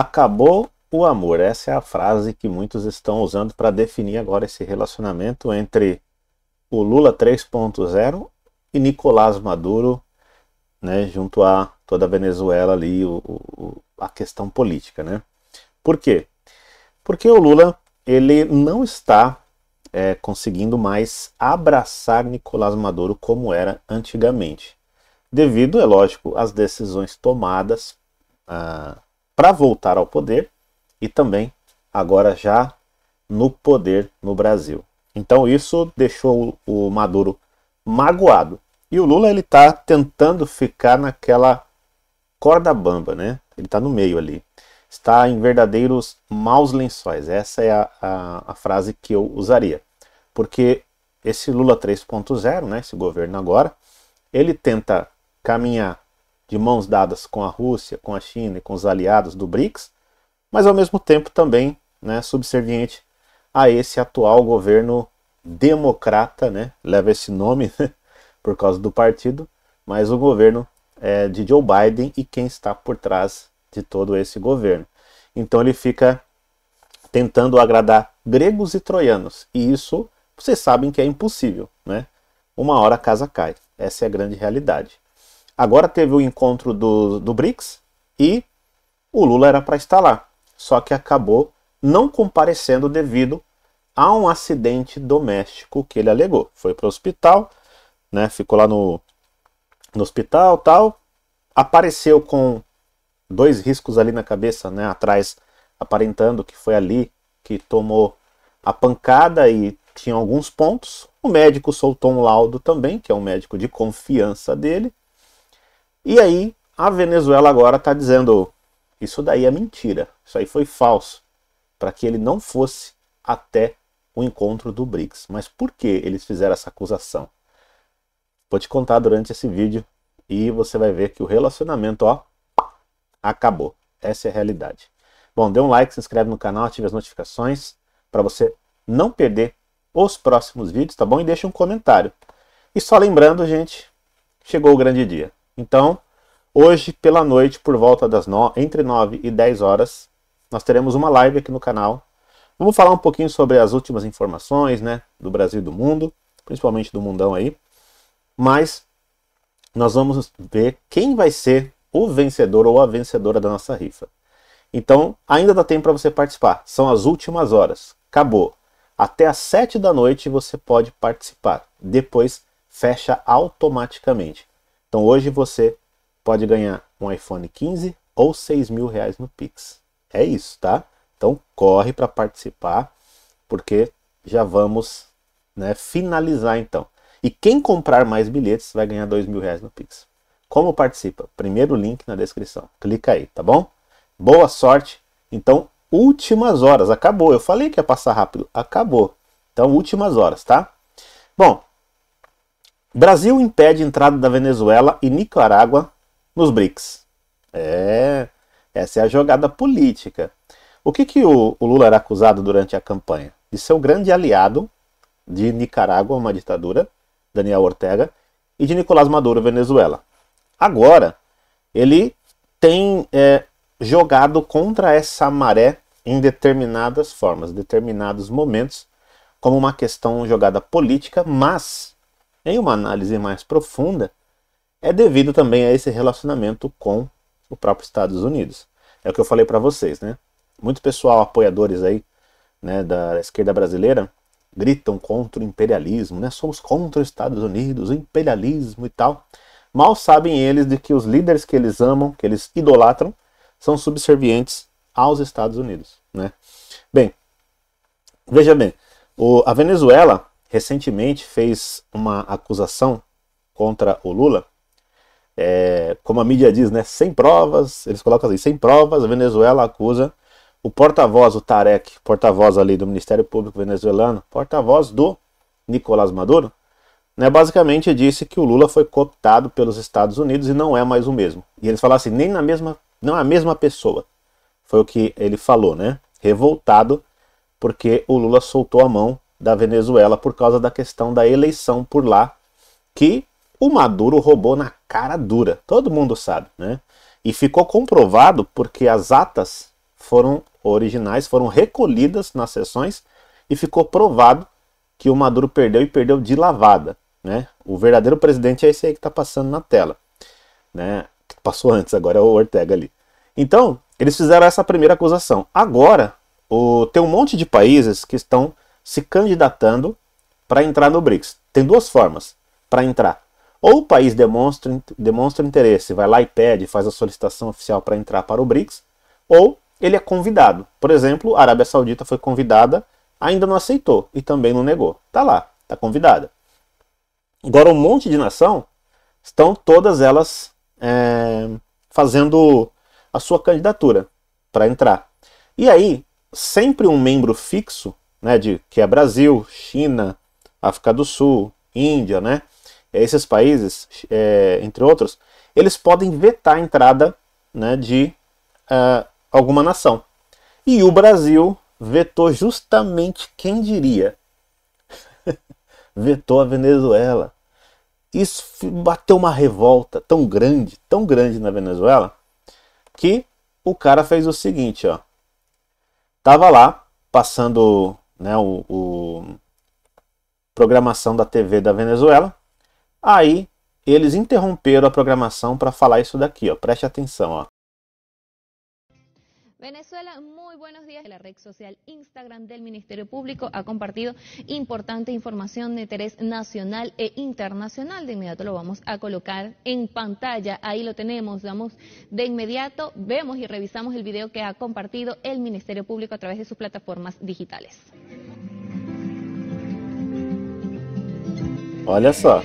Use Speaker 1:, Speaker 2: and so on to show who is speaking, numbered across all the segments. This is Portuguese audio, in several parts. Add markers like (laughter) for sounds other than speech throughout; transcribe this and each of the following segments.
Speaker 1: Acabou o amor. Essa é a frase que muitos estão usando para definir agora esse relacionamento entre o Lula 3.0 e Nicolás Maduro, né, junto a toda a Venezuela ali, o, o, a questão política, né? Por quê? Porque o Lula, ele não está é, conseguindo mais abraçar Nicolás Maduro como era antigamente. Devido, é lógico, às decisões tomadas ah, para voltar ao poder e também agora já no poder no Brasil. Então isso deixou o Maduro magoado. E o Lula ele está tentando ficar naquela corda bamba, né? Ele está no meio ali. Está em verdadeiros maus lençóis. Essa é a, a, a frase que eu usaria. Porque esse Lula 3.0, né, esse governo agora, ele tenta caminhar de mãos dadas com a Rússia, com a China e com os aliados do BRICS, mas ao mesmo tempo também né, subserviente a esse atual governo democrata, né, leva esse nome né, (laughs) por causa do partido, mas o governo é, de Joe Biden e quem está por trás de todo esse governo. Então ele fica tentando agradar gregos e troianos, e isso vocês sabem que é impossível, né? Uma hora a casa cai, essa é a grande realidade. Agora teve o encontro do, do BRICS e o Lula era para estar lá, só que acabou não comparecendo devido a um acidente doméstico que ele alegou. Foi para o hospital, né, ficou lá no, no hospital tal, apareceu com dois riscos ali na cabeça, né, atrás, aparentando que foi ali que tomou a pancada e tinha alguns pontos. O médico soltou um laudo também, que é um médico de confiança dele, e aí a Venezuela agora está dizendo: isso daí é mentira, isso aí foi falso, para que ele não fosse até o encontro do BRICS. Mas por que eles fizeram essa acusação? Vou te contar durante esse vídeo e você vai ver que o relacionamento, ó, acabou. Essa é a realidade. Bom, dê um like, se inscreve no canal, ative as notificações para você não perder os próximos vídeos, tá bom? E deixa um comentário. E só lembrando, gente, chegou o grande dia. Então, hoje pela noite, por volta das no... entre 9 e 10 horas, nós teremos uma live aqui no canal. Vamos falar um pouquinho sobre as últimas informações, né, do Brasil e do mundo, principalmente do mundão aí. Mas nós vamos ver quem vai ser o vencedor ou a vencedora da nossa rifa. Então, ainda dá tempo para você participar. São as últimas horas. Acabou. Até às 7 da noite você pode participar. Depois fecha automaticamente. Então hoje você pode ganhar um iPhone 15 ou 6 mil reais no Pix. É isso, tá? Então corre para participar, porque já vamos né, finalizar então. E quem comprar mais bilhetes vai ganhar 2 mil reais no Pix. Como participa? Primeiro link na descrição. Clica aí, tá bom? Boa sorte. Então, últimas horas. Acabou. Eu falei que ia passar rápido. Acabou. Então, últimas horas, tá? Bom, Brasil impede entrada da Venezuela e Nicarágua nos BRICS. É, essa é a jogada política. O que, que o, o Lula era acusado durante a campanha? De ser o grande aliado de Nicarágua, uma ditadura, Daniel Ortega, e de Nicolás Maduro, Venezuela. Agora, ele tem é, jogado contra essa maré em determinadas formas, determinados momentos, como uma questão jogada política, mas em uma análise mais profunda, é devido também a esse relacionamento com o próprio Estados Unidos. É o que eu falei para vocês, né? Muito pessoal, apoiadores aí né, da esquerda brasileira, gritam contra o imperialismo, né? Somos contra os Estados Unidos, o imperialismo e tal. Mal sabem eles de que os líderes que eles amam, que eles idolatram, são subservientes aos Estados Unidos, né? Bem, veja bem, o, a Venezuela recentemente fez uma acusação contra o Lula, é, como a mídia diz, né, sem provas, eles colocam assim, sem provas, a Venezuela acusa o porta-voz, o Tarek, porta-voz ali do Ministério Público venezuelano, porta-voz do Nicolás Maduro, né, basicamente disse que o Lula foi cooptado pelos Estados Unidos e não é mais o mesmo. E eles falaram assim, nem na mesma, não é a mesma pessoa. Foi o que ele falou, né? Revoltado, porque o Lula soltou a mão da Venezuela por causa da questão da eleição por lá, que o Maduro roubou na cara dura, todo mundo sabe, né? E ficou comprovado porque as atas foram originais, foram recolhidas nas sessões e ficou provado que o Maduro perdeu e perdeu de lavada, né? O verdadeiro presidente é esse aí que está passando na tela, né? Que passou antes, agora é o Ortega ali. Então, eles fizeram essa primeira acusação. Agora, o, tem um monte de países que estão se candidatando para entrar no BRICS. Tem duas formas para entrar. Ou o país demonstra, demonstra interesse, vai lá e pede, faz a solicitação oficial para entrar para o BRICS, ou ele é convidado. Por exemplo, a Arábia Saudita foi convidada, ainda não aceitou e também não negou. está lá, está convidada. Agora, um monte de nação estão todas elas é, fazendo a sua candidatura para entrar. E aí, sempre um membro fixo né, de, que é Brasil, China, África do Sul, Índia, né, esses países, é, entre outros, eles podem vetar a entrada né, de uh, alguma nação. E o Brasil vetou justamente quem diria? (laughs) vetou a Venezuela. Isso bateu uma revolta tão grande, tão grande na Venezuela, que o cara fez o seguinte, ó. Tava lá passando programación o, o da TV da Venezuela. ahí ellos interrumpieron la programación para falar isso daqui, ó. Preste atenção,
Speaker 2: Venezuela, muy buenos días. La red social Instagram del Ministerio Público ha compartido importante información de interés nacional e internacional. De inmediato lo vamos a colocar en pantalla. Ahí lo tenemos. Vamos de inmediato, vemos y revisamos el video que ha compartido el Ministerio Público a través de sus plataformas digitales.
Speaker 1: Olha só.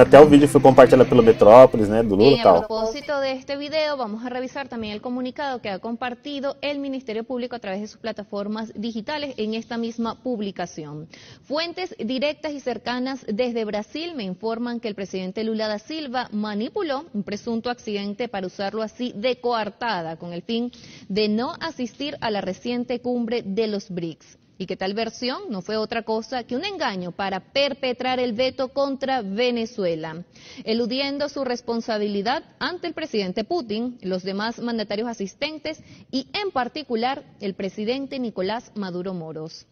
Speaker 1: até o vídeo foi compartilhado pelo Metrópolis, né, e a
Speaker 2: propósito de este video, vamos a revisar también el comunicado que ha compartido el Ministerio Público a través de sus plataformas digitales en esta misma publicación. Fuentes directas y cercanas desde Brasil me informan que el presidente Lula da Silva manipuló un presunto accidente para usarlo así de coartada con el fin de no asistir a la reciente cumbre de los BRICS y que tal versión no fue otra cosa que un engaño para perpetrar el veto contra Venezuela. Eludiendo su responsabilidad ante el presidente Putin, los demás mandatarios asistentes y en particular el presidente Nicolás Maduro Moros.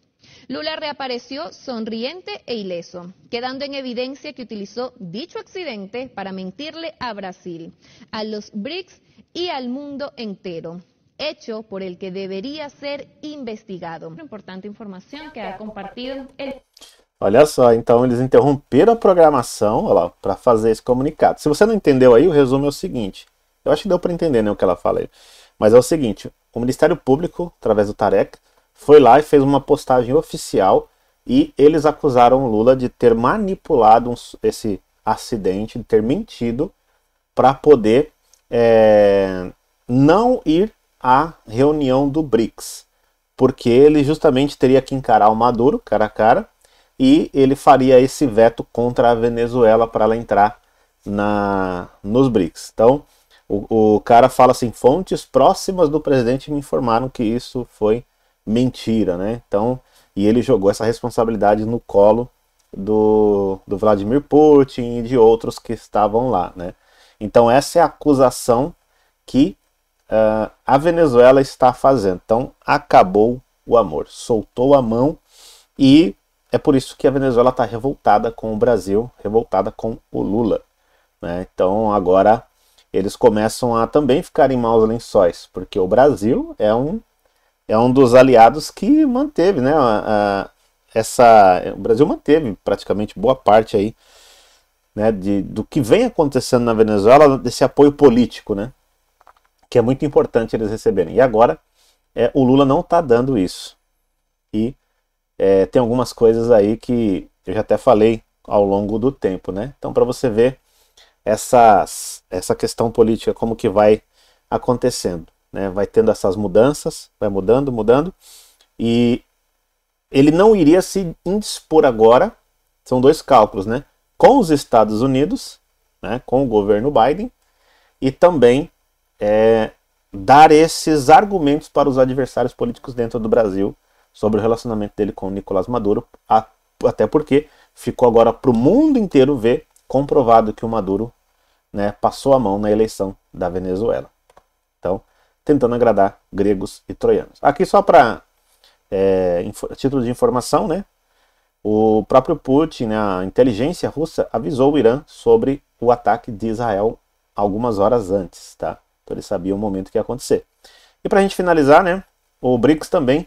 Speaker 2: Lula reapareció sonriente e ileso, quedando en evidencia que utilizó dicho accidente para mentirle a Brasil, a los BRICS y al mundo entero. hecho por el que debería ser investigado. Importante informação que é compartida.
Speaker 1: Olha só, então eles interromperam a programação para fazer esse comunicado. Se você não entendeu aí, o resumo é o seguinte. Eu acho que deu para entender né, o que ela fala aí. Mas é o seguinte, o Ministério Público, através do Tarek, foi lá e fez uma postagem oficial e eles acusaram Lula de ter manipulado esse acidente, de ter mentido para poder é, não ir a reunião do BRICS, porque ele justamente teria que encarar o Maduro cara a cara e ele faria esse veto contra a Venezuela para ela entrar na nos BRICS. Então, o, o, cara fala assim: fontes próximas do presidente me informaram que isso foi mentira, né? Então, e ele jogou essa responsabilidade no colo do, do Vladimir Putin e de outros que estavam lá, né? Então, essa é a acusação que uh, a Venezuela está fazendo. Então, acabou o amor, soltou a mão e é por isso que a Venezuela está revoltada com o Brasil, revoltada com o Lula. Né? Então, agora eles começam a também ficar em maus lençóis, porque o Brasil é um, é um dos aliados que manteve, né? A, ah, a, ah, essa, o Brasil manteve praticamente boa parte aí né, de, do que vem acontecendo na Venezuela, desse apoio político, né? que é muito importante eles receberem. E agora é, o Lula não está dando isso. E é, tem algumas coisas aí que eu já até falei ao longo do tempo, né? Então para você ver essas, essa questão política como que vai acontecendo, né? Vai tendo essas mudanças, vai mudando, mudando e ele não iria se indispor agora. São dois cálculos, né? Com os Estados Unidos, né? Com o governo Biden e também é, dar esses argumentos para os adversários políticos dentro do Brasil sobre o relacionamento dele com o Nicolás Maduro, até porque ficou agora para o mundo inteiro ver comprovado que o Maduro né, passou a mão na eleição da Venezuela. Então, tentando agradar gregos e troianos. Aqui só para é, título de informação, né? O próprio Putin, a inteligência russa, avisou o Irã sobre o ataque de Israel algumas horas antes, tá? Então ele sabia o momento que ia acontecer. E para a gente finalizar, né, o BRICS também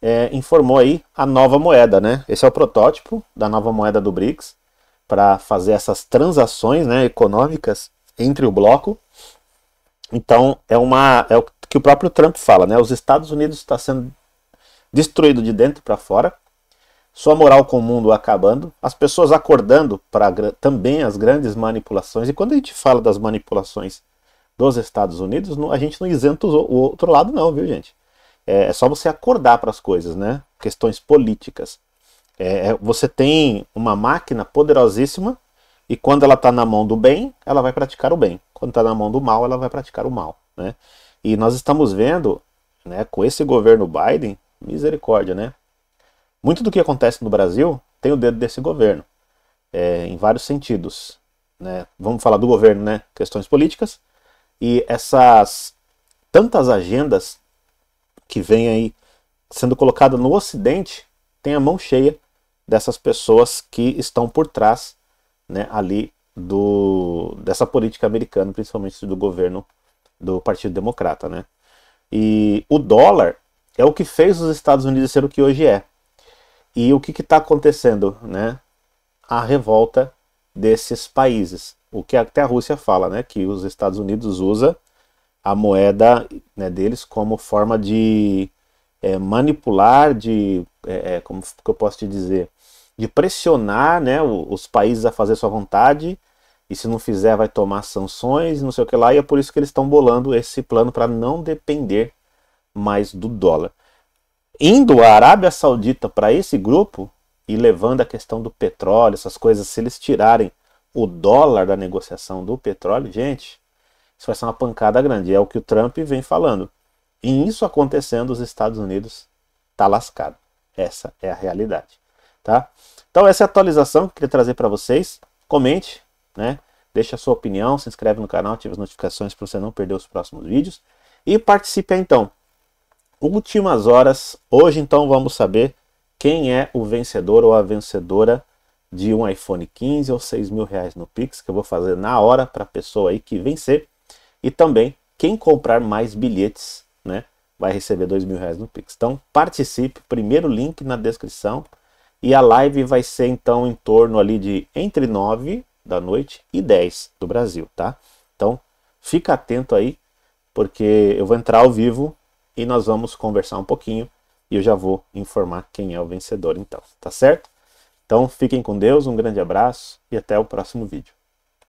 Speaker 1: é, informou aí a nova moeda, né? Esse é o protótipo da nova moeda do BRICS para fazer essas transações, né, econômicas entre o bloco. Então é uma é o que o próprio Trump fala, né? Os Estados Unidos está sendo destruído de dentro para fora, sua moral com o mundo acabando, as pessoas acordando para também as grandes manipulações. E quando a gente fala das manipulações dos Estados Unidos, a gente não isenta o outro lado, não, viu, gente? É, é só você acordar para as coisas, né? Questões políticas. É, é, você tem uma máquina poderosíssima e quando ela está na mão do bem, ela vai praticar o bem. Quando está na mão do mal, ela vai praticar o mal, né? E nós estamos vendo, né, com esse governo Biden, misericórdia, né? Muito do que acontece no Brasil tem o dedo desse governo, é, em vários sentidos. Né? Vamos falar do governo, né? Questões políticas, e essas tantas agendas que vêm aí sendo colocada no Ocidente tem a mão cheia dessas pessoas que estão por trás né, ali do, dessa política americana, principalmente do governo do Partido Democrata. Né? E o dólar é o que fez os Estados Unidos ser o que hoje é. E o que está acontecendo? Né? A revolta desses países o que até a Rússia fala, né, que os Estados Unidos usa a moeda né, deles como forma de é, manipular, de é, é como que eu posso te dizer, de pressionar, né, os países a fazer sua vontade e se não fizer vai tomar sanções, não sei o que lá e é por isso que eles estão bolando esse plano para não depender mais do dólar. Indo a Arábia Saudita para esse grupo e levando a questão do petróleo, essas coisas, se eles tirarem o dólar da negociação do petróleo, gente, isso vai ser uma pancada grande. É o que o Trump vem falando. E isso acontecendo, os Estados Unidos tá lascado. Essa é a realidade, tá? Então essa é a atualização que eu queria trazer para vocês. Comente, né? Deixe a sua opinião, se inscreve no canal, ative as notificações para você não perder os próximos vídeos e participe então. Últimas horas, hoje então vamos saber quem é o vencedor ou a vencedora de um iPhone 15 ou 6 mil reais no Pix, que eu vou fazer na hora para a pessoa aí que vencer. E também, quem comprar mais bilhetes, né, vai receber 2 mil reais no Pix. Então, participe, primeiro link na descrição. E a live vai ser, então, em torno ali de entre 9 da noite e 10 do Brasil, tá? Então, fica atento aí, porque eu vou entrar ao vivo e nós vamos conversar um pouquinho. E eu já vou informar quem é o vencedor, então, tá certo? Então fiquem com Deus, um grande abraço e até o próximo vídeo.